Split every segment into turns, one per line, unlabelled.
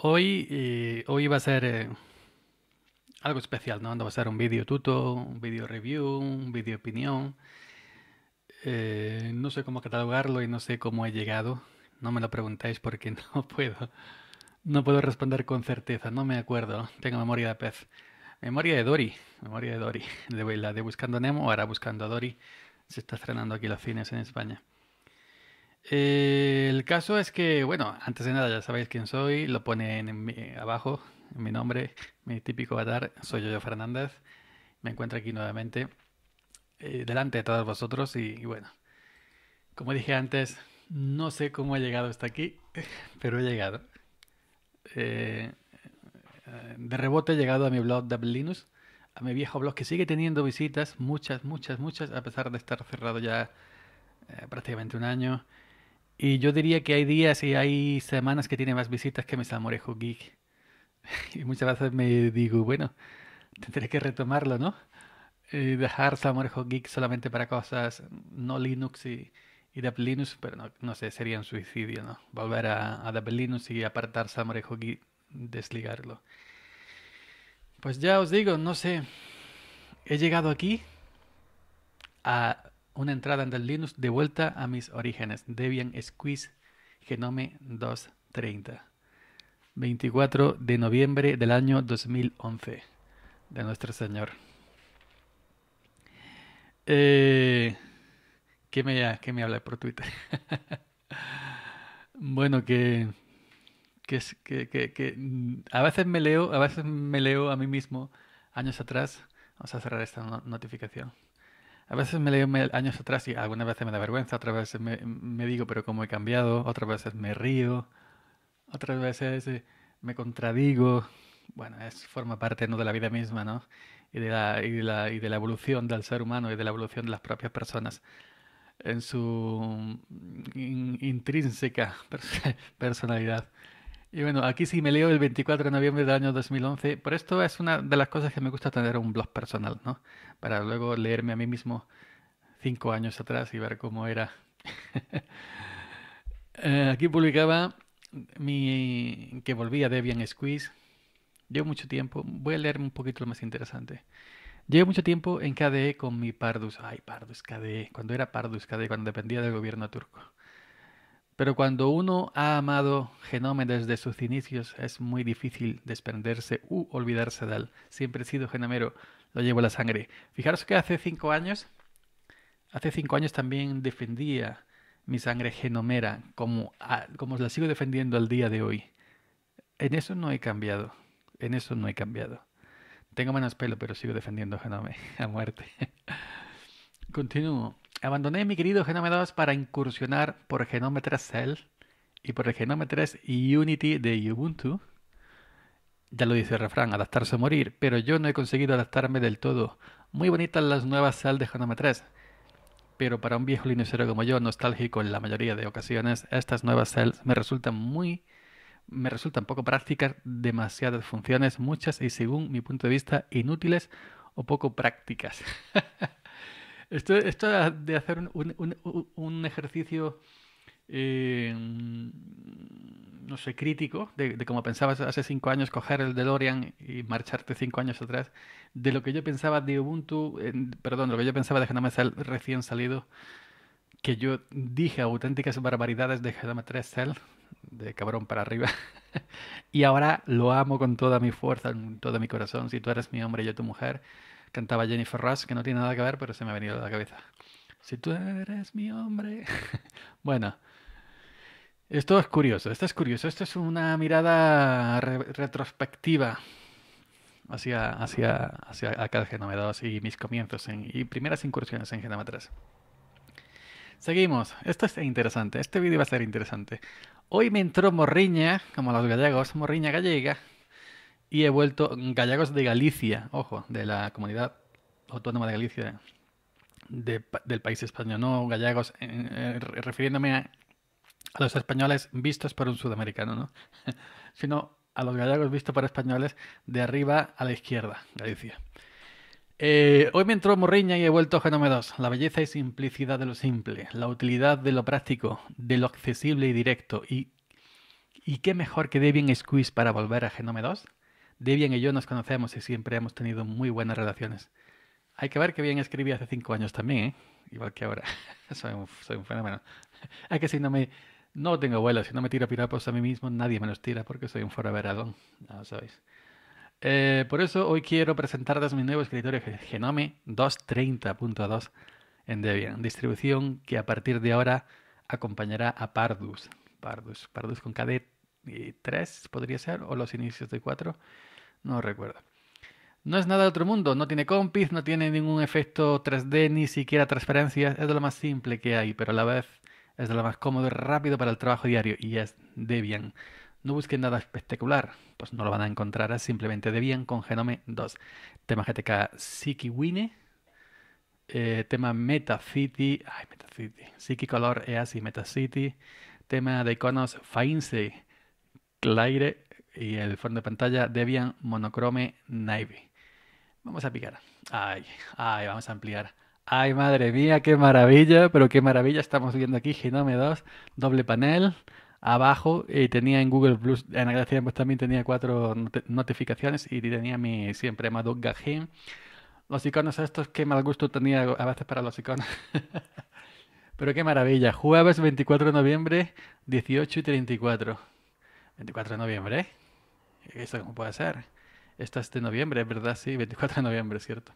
Hoy, eh, hoy va a ser eh, algo especial, ¿no? Va a ser un vídeo tuto, un vídeo review, un vídeo opinión. Eh, no sé cómo catalogarlo y no sé cómo he llegado. No me lo preguntáis porque no puedo. No puedo responder con certeza, no me acuerdo. Tengo memoria de pez. Memoria de Dory, memoria de Dory. De la de Buscando Nemo, ahora Buscando a Dory. Se está estrenando aquí los cines en España. Eh, el caso es que, bueno, antes de nada ya sabéis quién soy, lo ponen en abajo, en mi nombre, mi típico avatar, soy Yoyo Fernández, me encuentro aquí nuevamente, eh, delante de todos vosotros y, bueno, como dije antes, no sé cómo he llegado hasta aquí, pero he llegado. Eh, de rebote he llegado a mi blog de a mi viejo blog que sigue teniendo visitas, muchas, muchas, muchas, a pesar de estar cerrado ya prácticamente un año y yo diría que hay días y hay semanas que tiene más visitas que mi Salmorejo Geek. Y muchas veces me digo, bueno, tendré que retomarlo, ¿no? Y eh, dejar Samorejo Geek solamente para cosas no Linux y, y de Linux, pero no, sé, sería un suicidio, ¿no? Volver a, a Linux y apartar Salmorejo Geek, desligarlo. Pues ya os digo, no sé, he llegado aquí a una entrada en el Linux de vuelta a mis orígenes. Debian Squeeze Genome 230. 24 de noviembre del año 2011 de nuestro Señor. Eh, ¿qué, me, habla por Twitter? bueno, que, que, mm, a veces me leo, a veces me leo a mí mismo años atrás. Vamos a cerrar esta notificación. A veces me leo años atrás y algunas veces me da vergüenza, otras veces me, digo, pero cómo he cambiado, otras veces me río, otras veces eh, me contradigo. Bueno, es, forma parte ¿no? de la vida misma, ¿no? Y de, la, y, de la, y de la evolución del ser humano y de la evolución de las propias personas en su mm, intrínseca personalidad. Y bueno, aquí sí me leo el 24 de noviembre del año 2011. Por esto es una de las cosas que me gusta tener un blog personal, ¿no? Para luego leerme a mí mismo cinco años atrás y ver cómo era. Eh, aquí publicaba mi que volví a Debian Squeeze. Llevo mucho tiempo, voy a leerme un poquito lo más interesante. Llevo mucho tiempo en KDE con mi Pardus. Ay, Pardus, KDE. Cuando era Pardus, KDE, cuando dependía del gobierno turco. Pero cuando uno ha amado Genome desde sus inicios, es muy difícil desprenderse u olvidarse de él. Siempre he sido genomero, lo llevo a la sangre. Fijaros que hace cinco años, hace cinco años también defendía mi sangre genomera, como, como la sigo defendiendo al día de hoy. En eso no he cambiado, en eso no he cambiado. Tengo menos pelo, pero sigo defendiendo Genome a muerte. Continúo. Abandoné mi querido Genome 2 para incursionar por Genome 3 Cell y por el Genome 3 Unity de Ubuntu. Ya lo dice el refrán, adaptarse a morir, pero yo no he conseguido adaptarme del todo. Muy bonitas las nuevas Cell de Genome 3, pero para un viejo linuxero como yo, nostálgico en la mayoría de ocasiones, estas nuevas Cells me resultan muy me resultan poco prácticas, demasiadas funciones, muchas y según mi punto de vista inútiles o poco prácticas. Esto, de hacer un, ejercicio, eh, no sé, crítico, de, cómo como pensabas hace cinco años, coger el DeLorean y marcharte cinco años atrás, de lo que yo pensaba de Ubuntu, perdón, lo que yo pensaba de Genome Cell recién salido, que yo dije auténticas barbaridades de Genome 3 Cell, de cabrón para arriba. y ahora lo amo con toda mi fuerza, con todo mi corazón. Si tú eres mi hombre y yo tu mujer cantaba Jennifer Rush, que no tiene nada que ver, pero se me ha venido a la cabeza. Si tú eres mi hombre. bueno. Esto es curioso, esto es curioso, esto es una mirada retrospectiva hacia, hacia, hacia acá 2 y mis comienzos en, y primeras incursiones en Genome Seguimos, esto es interesante, este vídeo va a ser interesante. Hoy me entró morriña, como los gallegos, morriña gallega, y he vuelto gallegos de Galicia, ojo, de la comunidad autónoma de Galicia del país español, no gallegos, eh, eh, refiriéndome a, los españoles vistos por un sudamericano, ¿no? sino a los gallegos vistos por españoles de arriba a la izquierda, Galicia. Eh, hoy me entró morriña y he vuelto a Genome 2. La belleza y simplicidad de lo simple, la utilidad de lo práctico, de lo accesible y directo. ¿Y, y qué mejor que Debian Squeeze para volver a Genome 2? Debian y yo nos conocemos y siempre hemos tenido muy buenas relaciones. Hay que ver que bien escribí hace cinco años también, ¿eh? igual que ahora. soy, un, fenómeno. Hay que si no me... No tengo vuelo, si no me tiro pirapos a mí mismo, nadie me los tira porque soy un foraveradón. sabéis. Eh, por eso hoy quiero presentarles mi nuevo escritorio Genome 230.2 en Debian, distribución que a partir de ahora acompañará a Pardus. Pardus, Pardus con KD 3 podría ser, o los inicios de 4 no recuerdo. No es nada de otro mundo, no tiene compis, no tiene ningún efecto 3D, ni siquiera transferencias, es de lo más simple que hay, pero a la vez es de lo más cómodo y rápido para el trabajo diario y es Debian. No busquen nada espectacular, pues no lo van a encontrar, es simplemente Debian con Genome 2. Tema GTK Sikiwine, eh, tema MetaCity, ay, MetaCity, SikiColor EASI MetaCity, tema de iconos Fainse, Claire y el fondo de pantalla Debian Monochrome Naive. Vamos a picar. Ay, ay, vamos a ampliar. Ay, madre mía, qué maravilla, pero qué maravilla estamos viendo aquí Genome 2, doble panel, abajo y tenía en Google Plus, en aquel pues también tenía cuatro notificaciones y tenía mi siempre amado Gajin. Los iconos estos, qué mal gusto tenía a veces para los iconos. Pero qué maravilla. Jueves 24 de noviembre, 18 y 34. 24 de noviembre, ¿eh? ¿Esto cómo puede ser? Esta es de noviembre, ¿verdad? Sí, 24 de noviembre, ¿cierto?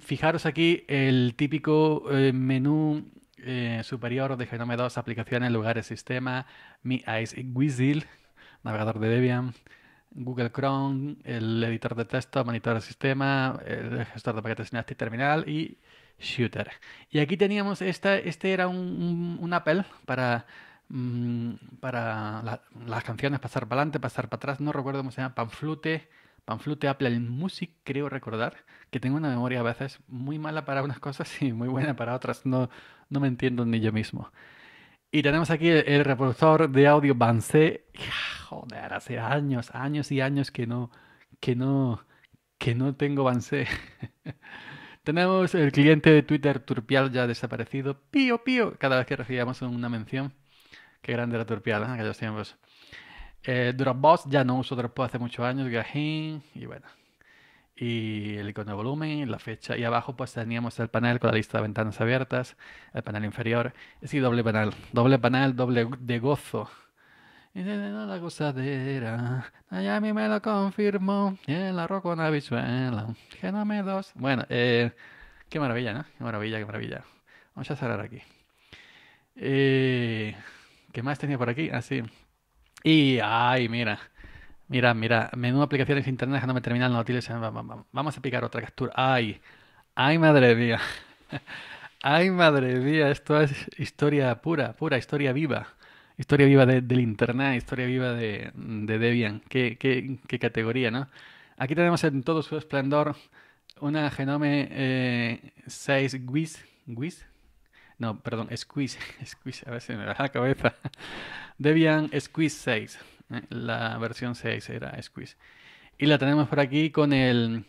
Fijaros aquí el típico eh, menú eh, superior de Genome 2, aplicaciones, lugares, sistema, Mi Ice Weasel, navegador de Debian, Google Chrome, el editor de texto, monitor de sistema, gestor de paquetes y Terminal y Shooter. Y aquí teníamos esta, este era un, un, un Apple para Mm, para las canciones pasar para adelante, pasar para atrás, no recuerdo cómo se llama, Panflute, Panflute Apple Music, creo recordar, que tengo una memoria a veces muy mala para unas cosas y muy buena para otras, no, no me entiendo ni yo mismo. Y tenemos aquí el, reproductor de audio Bansé, ah, joder, hace años, años y años que no, que no, que no tengo Bansé. Tenemos el cliente de Twitter Turpial ya desaparecido. Pío, pío. Cada vez que recibíamos una mención, Qué grande era Turpial en ¿eh? aquellos tiempos. Eh, Dropbox ya no uso Dropbox hace muchos años, Gajín, y bueno. Y el icono de volumen, la fecha. Y abajo pues teníamos el panel con la lista de ventanas abiertas, el panel inferior. Sí, doble panel, doble panel, doble de gozo. Y de la gozadera, a mí me lo confirmó, y la roca roca una Bueno, eh, qué maravilla, ¿no? Qué maravilla, qué maravilla. Vamos a cerrar aquí. Eh... ¿Qué más tenía por aquí? Así. Ah, y, ay, mira. Mira, mira. Menú aplicaciones internet. que no me terminan útiles. Vamos a picar otra captura. Ay, ay, madre mía. Ay, madre mía. Esto es historia pura, pura, historia viva. Historia viva del internet, historia viva de, de Debian. ¿Qué, categoría, ¿no? Aquí tenemos en todo su esplendor una Genome 6 eh, GUIS, no, perdón, Squeeze. Squeeze, a ver si me da la cabeza. Debian Squeeze 6. Eh, la versión 6 era Squeeze. Y la tenemos por aquí con el.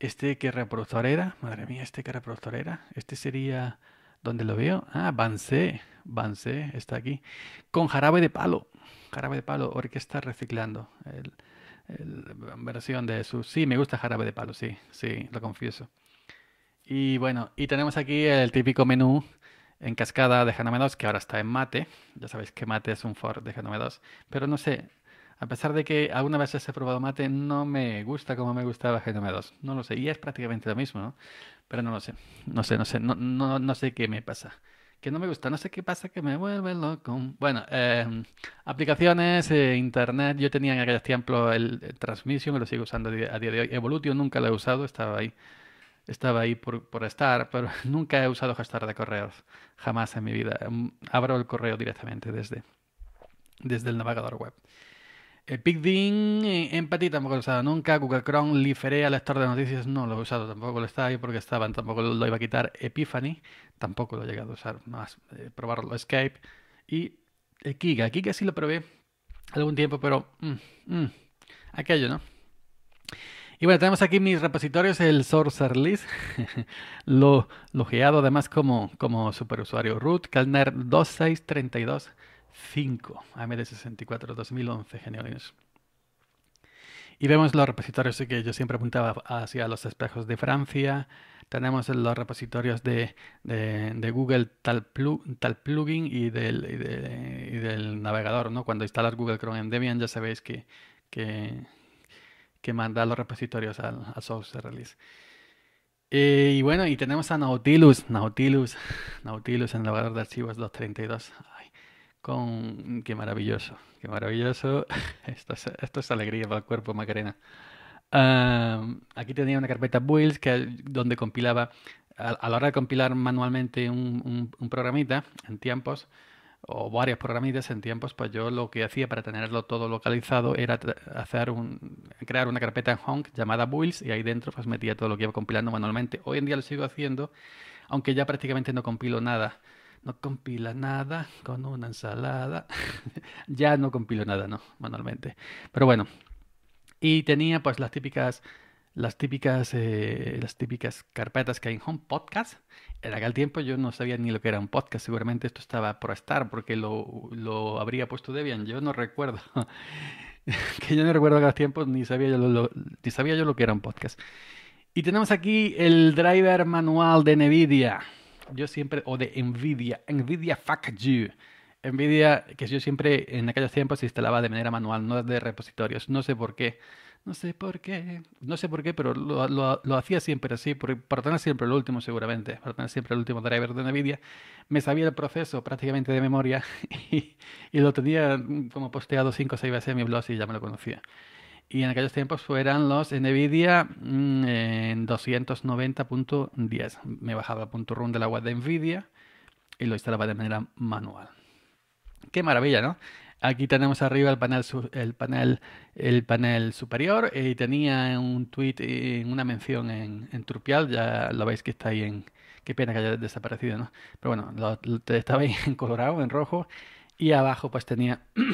Este que reproductor era. Madre mía, este que reproductor era. Este sería. ¿Dónde lo veo? Ah, Bansé. Bansé está aquí. Con jarabe de palo. Jarabe de palo, está reciclando. El, versión de su. Sí, me gusta jarabe de palo, sí, sí, lo confieso. Y bueno, y tenemos aquí el típico menú en cascada de Genome 2, que ahora está en mate. Ya sabéis que mate es un for de Genome 2. Pero no sé, a pesar de que alguna vez he probado mate, no me gusta como me gustaba Genome 2. No lo sé, y es prácticamente lo mismo, ¿no? Pero no lo sé, no sé, no sé, no, no, no sé qué me pasa. Que no me gusta, no sé qué pasa, que me vuelve loco. Bueno, em, aplicaciones, eh, internet, yo tenía en aquel tiempos el, Transmisión. Me lo sigo usando día, a día de hoy. Evolution nunca lo he usado, estaba ahí estaba ahí por, estar, pero nunca he usado gestor de correos, jamás en mi vida. Mm, abro el correo directamente desde, desde el navegador web. Eh, PicDin, Empathy tampoco lo he usado nunca. Google Chrome, Liferea, lector de noticias, no lo he usado, tampoco lo está ahí porque estaban, tampoco lo iba a quitar. Epiphany, tampoco lo he llegado a usar, más eh, probarlo. Escape y eh, Kika Kika sí lo probé algún tiempo, pero mm, mm, aquello, ¿no? Y bueno, tenemos aquí mis repositorios, el source List, lo logeado además como, como superusuario root, Calner 26325, AMD64 2011, genial. Y vemos los repositorios que yo siempre apuntaba hacia los espejos de Francia. Tenemos los repositorios de, Google tal, tal plugin y del, del, navegador. ¿no? Cuando instalas Google Chrome en Debian ya sabéis que que manda los repositorios al, source release. Eh, y bueno, y tenemos a Nautilus, Nautilus, Nautilus en la barra de archivos 232. Ay, qué maravilloso, qué maravilloso. Esto es, alegría para el cuerpo, Macarena. aquí tenía una carpeta builds que, donde compilaba, a, la hora de compilar manualmente un, un programita en tiempos, o varias programitas en tiempos, pues yo lo que hacía para tenerlo todo localizado era hacer un, crear una carpeta en Honk llamada builds y ahí dentro pues metía todo lo que iba compilando manualmente. Hoy en día lo sigo haciendo, aunque ya prácticamente no compilo nada. No compila nada con una ensalada. ya no compilo nada, ¿no? Manualmente. Pero bueno. Y tenía pues las típicas las típicas, eh, las típicas carpetas que hay en Home Podcast. En aquel tiempo yo no sabía ni lo que era un podcast, seguramente esto estaba por estar porque lo, habría puesto Debian, yo no recuerdo. que yo no recuerdo aquellos tiempo ni sabía, yo lo, ni sabía yo lo que era un podcast. Y tenemos aquí el driver manual de NVIDIA. Yo siempre, o de NVIDIA, NVIDIA Fuck You. NVIDIA, que yo siempre en aquellos tiempos instalaba de manera manual, no de repositorios. No sé por qué. No sé por qué. No sé por qué, pero lo, hacía siempre así, porque para tener siempre el último, seguramente, para tener siempre el último driver de NVIDIA. Me sabía el proceso prácticamente de memoria y, lo tenía como posteado 5 o 6 veces en mi blog y ya me lo conocía. Y en aquellos tiempos fueran los NVIDIA mm, en 290.10. Me bajaba punto .run de la web de NVIDIA y lo instalaba de manera manual. Qué maravilla, ¿no? Aquí tenemos arriba el panel, el panel, el panel superior y tenía un tweet, en una mención en, en, Turpial, ya lo veis que está ahí en... Qué pena que haya desaparecido, ¿no? Pero bueno, lo, estaba ahí en colorado, en rojo, y abajo pues tenía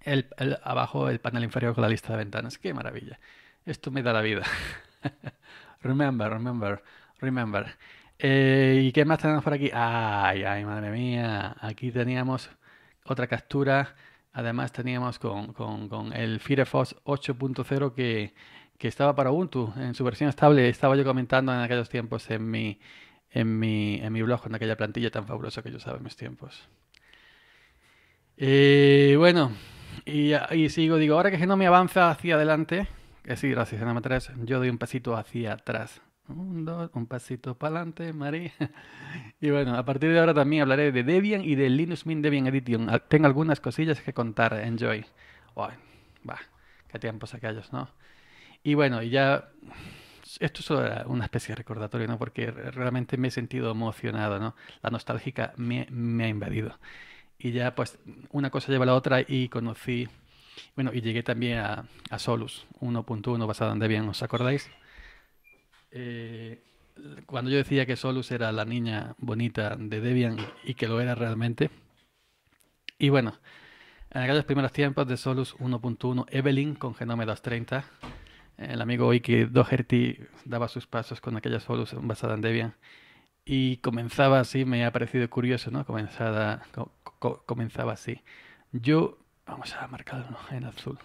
el, abajo el panel inferior con la lista de ventanas. ¡Qué maravilla! Esto me da la vida. remember, remember, remember. Eh, ¿Y qué más tenemos por aquí? ¡Ay, ay, madre mía! Aquí teníamos otra captura. Además teníamos con, el Firefox 8.0 que, que estaba para Ubuntu en su versión estable. Estaba yo comentando en aquellos tiempos en mi, en mi, en mi blog, en aquella plantilla tan fabulosa que yo usaba en mis tiempos. Eh, bueno, y, sigo, digo, ahora que no me avanza hacia adelante, es gracias hacia Genome atrás yo doy un pasito hacia atrás. Un, un pasito para adelante, María. Y bueno, a partir de ahora también hablaré de Debian y de Linux Mint Debian Edition. Ah, tengo algunas cosillas que contar. Eh, enjoy. va qué tiempos aquellos, ¿no? Y bueno, ya. Esto es una especie de recordatorio, ¿no? Porque realmente me he sentido emocionado, ¿no? La nostálgica me, ha invadido. Y ya, pues, una cosa lleva a la otra y conocí. Bueno, y llegué también a, a Solus 1.1 basado en Debian, ¿os acordáis? Eh, cuando yo decía que Solus era la niña bonita de Debian y que lo era realmente. Y bueno, en aquellos primeros tiempos de Solus 1.1, Evelyn con Genome 230, el amigo Ike Doherty daba sus pasos con aquella Solus basada en Debian y comenzaba así, me ha parecido curioso, ¿no? comenzaba así. Yo, vamos a marcarlo en azul.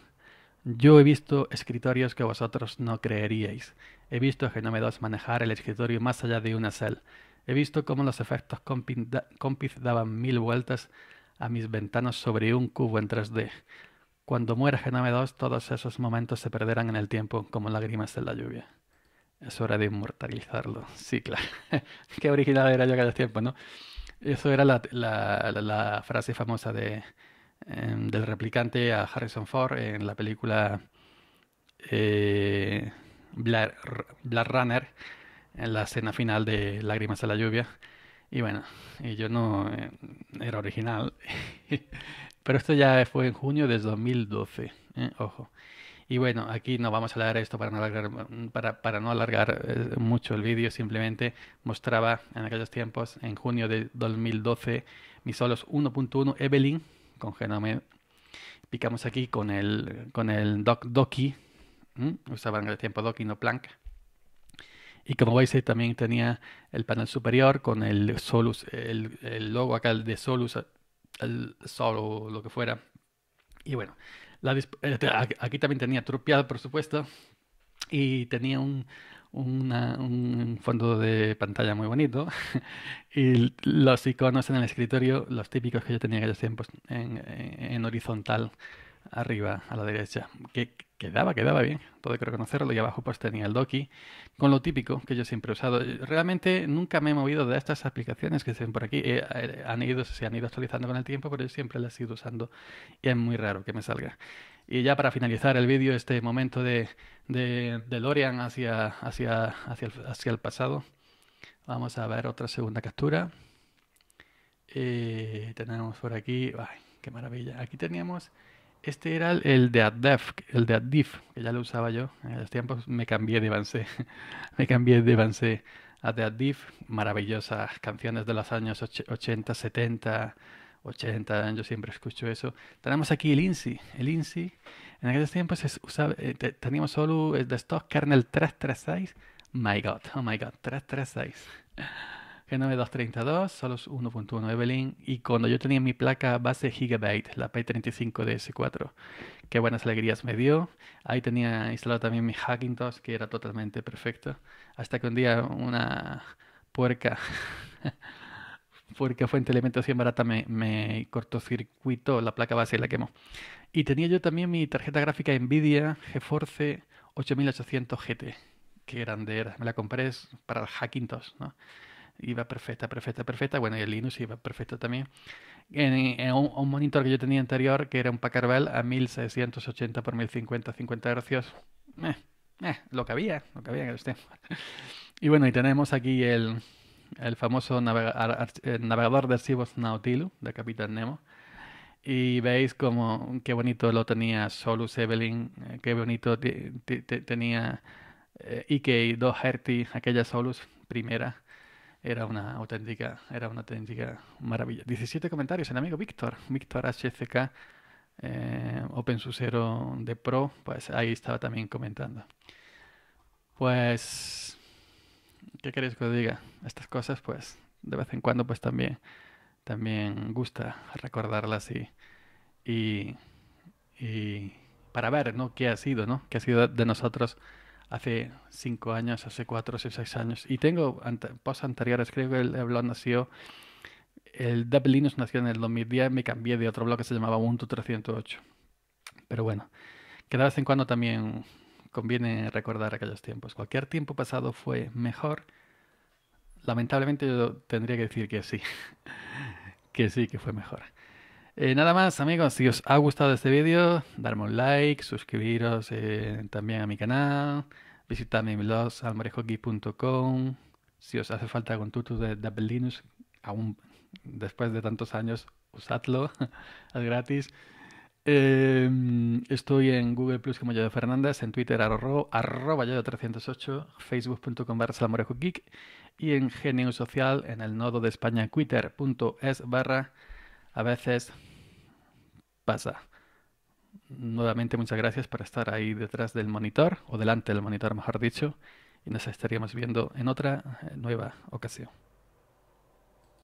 Yo he visto escritorios que vosotros no creeríais. He visto a Genome 2 manejar el escritorio más allá de una cel. He visto cómo los efectos Compiz daban mil vueltas a mis ventanas sobre un cubo en 3D. Cuando muera Genome 2, todos esos momentos se perderán en el tiempo como lágrimas en la lluvia. Es hora de inmortalizarlo. Sí, claro. Qué original era yo aquellos tiempo, ¿no? Eso era la, frase famosa de, em, del replicante a Harrison Ford en la película eh, Blair Runner en la escena final de Lágrimas a la lluvia. Y bueno, yo no eh, era original, pero esto ya fue en junio de 2012, ¿eh? ojo. Y bueno, aquí no vamos a hablar esto para no alargar, para, no alargar eh, mucho el vídeo, simplemente mostraba en aquellos tiempos, en junio de 2012, mis solos 1.1 Evelyn con Genome. Picamos aquí con el, con el doc, Doki, Usaban el tiempo no Planck. Y como veis, también tenía el panel superior con el Solus, el, el logo acá de Solus, el Sol o lo que fuera. Y bueno, eh, aquí también tenía trupeado, por supuesto, y tenía un, un fondo de pantalla muy bonito. y los iconos en el escritorio, los típicos que yo tenía en aquellos tiempos, en, en horizontal, arriba, a la derecha. Que, quedaba, quedaba bien. Todo hay que reconocerlo. Y abajo pues tenía el Doki con lo típico que yo siempre he usado. Realmente nunca me he movido de estas aplicaciones que ven por aquí. Eh, eh, se han ido actualizando con el tiempo, pero yo siempre las he ido usando y es muy raro que me salga. Y ya para finalizar el vídeo, este momento de, de, Lorian hacia, hacia, hacia, el, pasado. Vamos a ver otra segunda captura. Eh, tenemos por aquí, qué maravilla! Aquí teníamos este era el de ADDEF, el de ADDIF, que ya lo usaba yo. En aquellos tiempos me cambié de avance me cambié de avancé a de ADDIF. Maravillosas canciones de los años 80, 70, 80. Yo siempre escucho eso. Tenemos aquí el INSI. El INSI, en aquellos tiempos eh, teníamos solo eh, de stock kernel 336. My God, oh my God, 336. 9232, solo solos 1.1 Evelyn. Y cuando yo tenía mi placa base Gigabyte, la P35DS4, qué buenas alegrías me dio. Ahí tenía instalado también mi Hackintosh, que era totalmente perfecto. Hasta que un día una puerca, puerca fuente de alimentación barata me, me circuito la placa base y la quemó. Y tenía yo también mi tarjeta gráfica Nvidia GeForce 8800 GT. Qué grande era. Me la compré para el Hackintosh, ¿no? iba perfecta, perfecta, perfecta. Bueno, y el Linux iba perfecto también. En, un, monitor que yo tenía anterior, que era un Packard Bell a 1680 x 1050, 50 Hz. lo que había, lo que había en Y bueno, y tenemos aquí el, famoso eh, navegador de archivos Nautilus de Capitán Nemo. Y veis como qué bonito lo tenía Solus Evelyn, eh, qué bonito tenía eh, IK2 Hz aquella Solus primera. Era una auténtica, era una auténtica maravilla. 17 comentarios, el amigo Víctor, Víctor HCK, eh, OpenSUSERO de Pro, pues ahí estaba también comentando. Pues, ¿qué queréis que os diga? Estas cosas, pues, de vez en cuando, pues también, también gusta recordarlas y, y, y para ver, ¿no? ¿Qué ha sido, ¿no? ¿Qué ha sido de nosotros? hace cinco años, hace cuatro o seis años. Y tengo ante, anteriores, creo que el, blog nació, el Dub nació en el 2010, me cambié de otro blog que se llamaba Ubuntu 308. Pero bueno, que de vez en cuando también conviene recordar aquellos tiempos. Cualquier tiempo pasado fue mejor. Lamentablemente yo tendría que decir que sí, que sí, que fue mejor. Eh, nada más amigos, si os ha gustado este vídeo, darme un like, suscribiros eh, también a mi canal, visitar mi blog si os hace falta algún tuto de, de aún después de tantos años, usadlo, es gratis. Em, estoy en Google Plus como de Fernández, en Twitter arro, arroba de 308 facebook.com barra salamorejogeek y en Genio Social en el nodo de España twitter.es barra a veces pasa. Nuevamente muchas gracias por estar ahí detrás del monitor, o delante del monitor mejor dicho, y nos estaríamos viendo en otra eh, nueva ocasión.